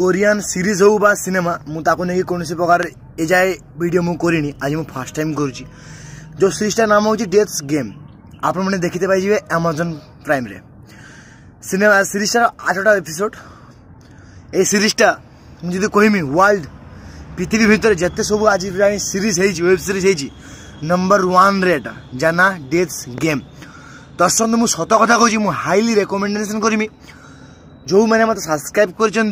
Korean series ହେଉ ବା cinema ମୁଁ ତାକୁ ନେଇକି କୌଣସି ପ୍ରକାର ଏଯାଏ ଭିଡ଼ିଓ ମୁଁ କରିନି ଆଜି ମୁଁ ଫାର୍ଷ୍ଟ ଟାଇମ୍ କରୁଛି ଯେଉଁ ସିରିଜ୍ଟା ନାମ ହେଉଛି ଡେଥ୍ ଗେମ୍ ଆପଣମାନେ ଦେଖିତେ ପାଇଯିବେ ଆମାଜନ୍ ପ୍ରାଇମ୍ରେ ସିନେମା ସିରିଜ୍ଟାର ଆଠଟା ଏପିସୋଡ଼ এই সিরিজটা ମୁଁ ଯଦି କହିମି ୱାର୍ଲଡ পৃথিবী ভিতরে যেতে সব আজ সিরিজ হয়েছি ওয়েব সিরিজ হয়েছি নম্বর ওয়ানরে এটা যা না ডেথ গেম দর্শক মু সত কথা কৌছি মু হাইলি রেকমেন্ডেসন করমি যে মানে মতো সাবস্ক্রাইব করছেন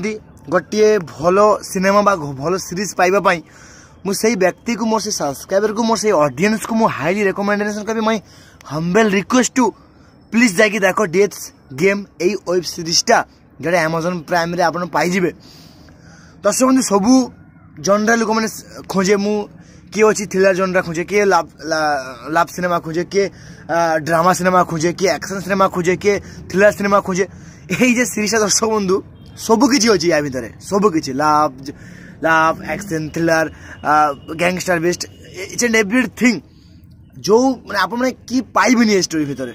गोटे भल सिने भल सीरीज पाइबापी मुझे व्यक्ति को मोर से सब्सक्राइबर को मोर से अडियस को मुझे हाइली रेकमेडेसन करी my humble request to please जाकि देख डेथ गेम वेब सीरीजटा जो आमाजन प्राइम आपजे दर्शक बंधु सबू जनरा लोक मैंने खोजे मुझे किए अच्छे थ्रिलर जनरा खोजे किए लाभ लाभ सिनेमा खोजे किए ड्रामा सिने खोजे किए एक्शन सिने खोजे किए थ्रिलर सिनेमा खोजे ये सीरीजा दर्शक बंधु ସବୁକିଛି ଅଛି ୟା ଭିତରେ ସବୁକିଛି love love action thriller gangster best it's and everything ଯେଉଁ ମାନେ ଆପଣମାନେ କି ପାଇବେନି ଏ ଷ୍ଟୋରି ଭିତରେ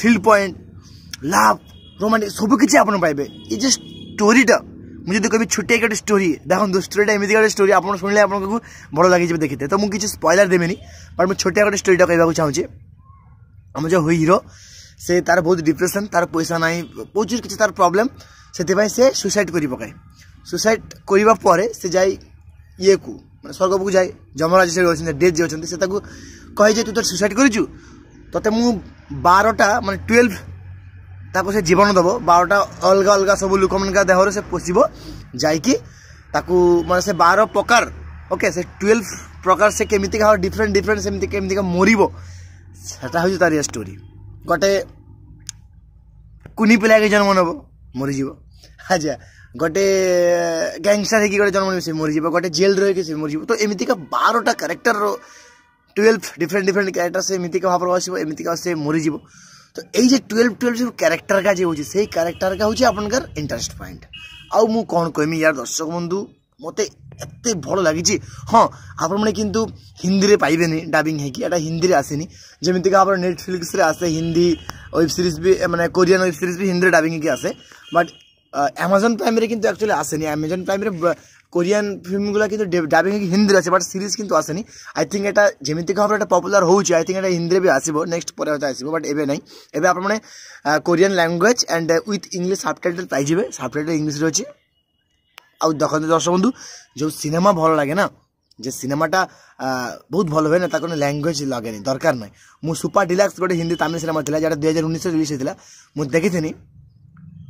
ଥ୍ରିଲ୍ ପଏଣ୍ଟ ଲାଭ୍ ରୋମାଣ୍ଟିକ୍ ସବୁକିଛି ଆପଣ ପାଇବେ ଏ ଯେ ଷ୍ଟୋରିଟା ମୁଁ ଯଦି କହିବି ଛୋଟିଆ ଗୋଟେ ଷ୍ଟୋରି ଦେଖନ୍ତୁ ଷ୍ଟୋରିଟା ଏମିତି ଗୋଟେ ଷ୍ଟୋରି ଆପଣ ଶୁଣିଲେ ଆପଣଙ୍କୁ ଭଲ ଲାଗିଯିବ ଦେଖିତେ ତ ମୁଁ କିଛି ସ୍ପଏଲର୍ ଦେବିନି ବଟ୍ ମୁଁ ଛୋଟିଆ ଗୋଟେ ଷ୍ଟୋରିଟା କହିବାକୁ ଚାହୁଁଛି ଆମ ଯେଉଁ ହିରୋ ସେ ତା'ର ବହୁତ ଡିପ୍ରେସନ୍ ତା'ର ପଇସା ନାହିଁ ବହୁତ କିଛି ତା'ର ପ୍ରୋବ୍ଲେମ୍ ସେଥିପାଇଁ ସେ ସୁସାଇଡ଼୍ କରି ପକାଏ ସୁସାଇଡ଼୍ କରିବା ପରେ ସେ ଯାଇ ଇଏକୁ ମାନେ ସ୍ୱର୍ଗକୁ ଯାଏ ଯମରାଜ ସେଠି ଅଛନ୍ତି ଡେଥ୍ ଯିଏ ଅଛନ୍ତି ସେ ତାକୁ କହେ ଯେ ତୁ ତୋର ସୁସାଇଡ଼୍ କରିଛୁ ତୋତେ ମୁଁ ବାରଟା ମାନେ ଟୁଏଲ୍ଭ ତାକୁ ସେ ଜୀବନ ଦେବ ବାରଟା ଅଲଗା ଅଲଗା ସବୁ ଲୋକମାନଙ୍କ ଦେହରେ ସେ ପୋଷିବ ଯାଇକି ତାକୁ ମାନେ ସେ ବାର ପ୍ରକାର ଓକେ ସେ ଟୁଏଲ୍ଭ ପ୍ରକାର ସେ କେମିତିକା ଡିଫରେଣ୍ଟ ଡିଫରେଣ୍ଟ ସେମିତି କେମିତିକା ମରିବ ସେଟା ହେଉଛି ତାରି ଷ୍ଟୋରି ଗୋଟେ କୁନି ପିଲାକି ଜନ୍ମ ନେବ ମରିଯିବ ଆଚ୍ଛା ଗୋଟେ ଗ୍ୟାଙ୍ଗଷ୍ଟର ହେଇକି ଗୋଟେ ଜନ୍ମ ନେବ ସେ ମରିଯିବ ଗୋଟେ ଜେଲ୍ରେ ରହିକି ସେ ମରିଯିବ ତ ଏମିତିକା ବାରଟା କ୍ୟାରେକ୍ଟରର ଟୁଏଲ୍ଭ ଡିଫରେଣ୍ଟ ଡିଫରେଣ୍ଟ କ୍ୟାରେକ୍ଟର ସେ ଏମିତିକା ଭାବରେ ଆସିବ ଏମିତିକା ସେ ମରିଯିବ ତ ଏଇ ଯେ ଟୁଏଲ୍ଭ ଟୁଏଲ୍ଭ ସବୁ କ୍ୟାରେକ୍ଟରକା ଯେ ହେଉଛି ସେଇ କ୍ୟାରେକ୍ଟରକା ହେଉଛି ଆପଣଙ୍କର ଇଣ୍ଟରେଷ୍ଟ ପଏଣ୍ଟ ଆଉ ମୁଁ କ'ଣ କହିମି ୟାର ଦର୍ଶକ ବନ୍ଧୁ ମୋତେ ଏତେ ଭଲ ଲାଗିଛି ହଁ ଆପଣମାନେ কিন্তু হিন্দিরে ପାଇବେନି ডাবিং ହେଇକି এটা হিন্দিরে আসেনি ଯେମିତିକି আপনার নেটফ্লিক্সে আসে হিন্দি ওয়েব ସିରିଜ୍ বি মানে কোরিয়ান ওয়েব ସିରିଜ୍ বি হিন্দিরে ডাবিং ହେଇକି আসে বাট অ্যামাজন প্রাইমে কিন্তু অ্যাকচুয়ালি আসেনি অ্যামাজন প্রাইমে কোরিয়ান ফিল্মগুলো কিন্তু ডাবিং হিন্দির আছে বাট সিরিজ কিন্তু আসেনি আই থিঙ্ক এটা যেমিতি ভাবে এটা পপুলার হচ্ছে আই থিঙ্ক এটা হিন্দিরে বি আসব নেক্সট পরে হয়তো আসব বাট এবে নাই এবার আপনার Korean language and with English subtitle পাইযে সাবটাইটেল ইংলিশ রয়েছে ଆଉ ଦେଖନ୍ତୁ ଦର୍ଶକ ବନ୍ଧୁ ଯେଉଁ ସିନେମା ଭଲ ଲାଗେ ନା ଯେ ସିନେମାଟା ବହୁତ ଭଲ ହୁଏ ନା ତାକୁ ଲାଙ୍ଗୁଏଜ୍ ଲଗେନି ଦରକାର ନାହିଁ ମୁଁ ସୁପା ଡିଲାକ୍ସ ଗୋଟେ ହିନ୍ଦୀ ତାମିଲ ସିନେମା ଥିଲା ଯେଉଁଟା ଦୁଇ ହଜାର ଉଣେଇଶରେ ରିଲିଜ୍ ହେଇଥିଲା ମୁଁ ଦେଖିଥିଲି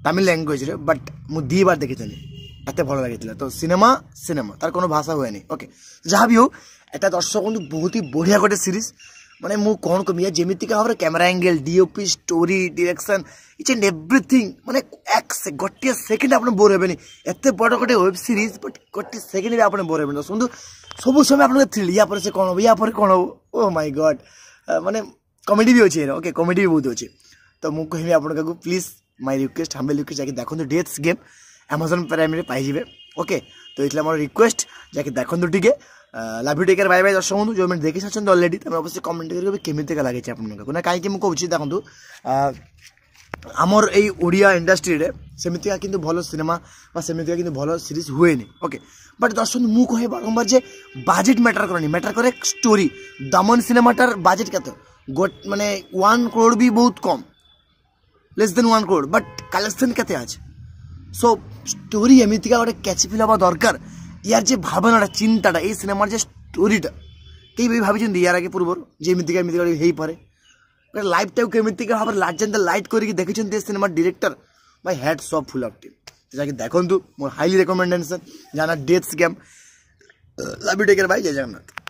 ତାମିଲ ଲ୍ୟାଙ୍ଗୁଏଜ୍ରେ ବଟ୍ ମୁଁ ଦୁଇ ବାର ଦେଖିଥିଲି ଏତେ ଭଲ ଲାଗିଥିଲା ତ ସିନେମା ସିନେମା ତାର কোনো ଭାଷା ହୁଏନି ଓକେ ଯାହା ବି ହଉ এটা ଦର୍ଶକ ବନ୍ଧୁ ବହୁତ ହି ବଢ଼ିଆ ଗୋଟେ ସିରିଜ୍ ମାନେ ମୁଁ କ'ଣ କହିବି ୟା ଯେମିତିକା ଭାବରେ camera angle DOP story direction each and everything ମାନେ ଏକ ଗୋଟିଏ ସେକେଣ୍ଡ ଆପଣ ବୋର୍ ହେବେନି ଏତେ ବଡ଼ ଗୋଟେ ୱେବ୍ ସିରିଜ୍ ବଟ୍ ଗୋଟିଏ ସେକେଣ୍ଡରେ ଆପଣ ବୋର୍ ହେବେନି ଶୁଣନ୍ତୁ ସବୁ ସମୟ ଆପଣଙ୍କ ଥ୍ରିଲ୍ ୟା ପରେ ସେ କ'ଣ ହେବ ୟା ପରେ କ'ଣ ହେବ ଓ ମାଇ ଗଡ଼୍ ମାନେ କମେଡ଼ି ବି ଅଛି ଓକେ କମେଡ଼ି ବି ବହୁତ ଅଛି ତ ମୁଁ କହିବି ଆପଣଙ୍କୁ please my request humble request যাকে দেখুন ডেথস গেম অ্যামাজন প্রাইমে পাইযে ওকে তো এটা আমার রিকোয়েস্ট যাকে দেখুন দুটিকে love you take bye bye ଦର୍ଶକ ବନ୍ଧୁ ଯେଉଁମାନେ ଦେଖି ସାରିଛନ୍ତି ଅଲରେଡ଼ି ତମେ ଅବଶ୍ୟ କମେଣ୍ଟ କରିକି କେମିତିକା ଲାଗିଛି ଆପଣଙ୍କୁ ନା କାହିଁକି ମୁଁ କହୁଛି ଦେଖନ୍ତୁ আমার এই ওড়িয়া ইন্ডাস্ট্রিরে সেমিতিকা কিন্তু ভালো সিনেমা বা সেমিতিকা কিন্তু ভালো সিরিজ নি ওকে বাট দর্শক মু কে বারম্বার যে বাজেট ম্যাটার করে নি ম্যাটার করে স্টোরি দমন সিনেমাটার বাজেট কত গোট মানে ওয়ান ক্রোড বি বহুত কম less than one crore but collection কেতে আছে সো স্টোরি এমিতিকা গোটে ক্যাচি ফিল হওয়া দরকার ইয়ার যে ভাবনাটা চিন্তাটা এই সিনেমার যে স্টোরিটা কেইভাবে ভাবিছেন ইয়ার আগে পূর্বর যে এমিতিকা এমিতিকা হয়েপরে লাইফটাকে কেমিতিকা ভাবে লাজেন্দা লাইট করিকি দেখেছেন এই সিনেমার ডিরেক্টর ভাই hats off full of team যাকে দেখুন মোর হাইলি রেকমেন্ডেসন জানা death scam love you take care ভাই জয় জগন্নাথ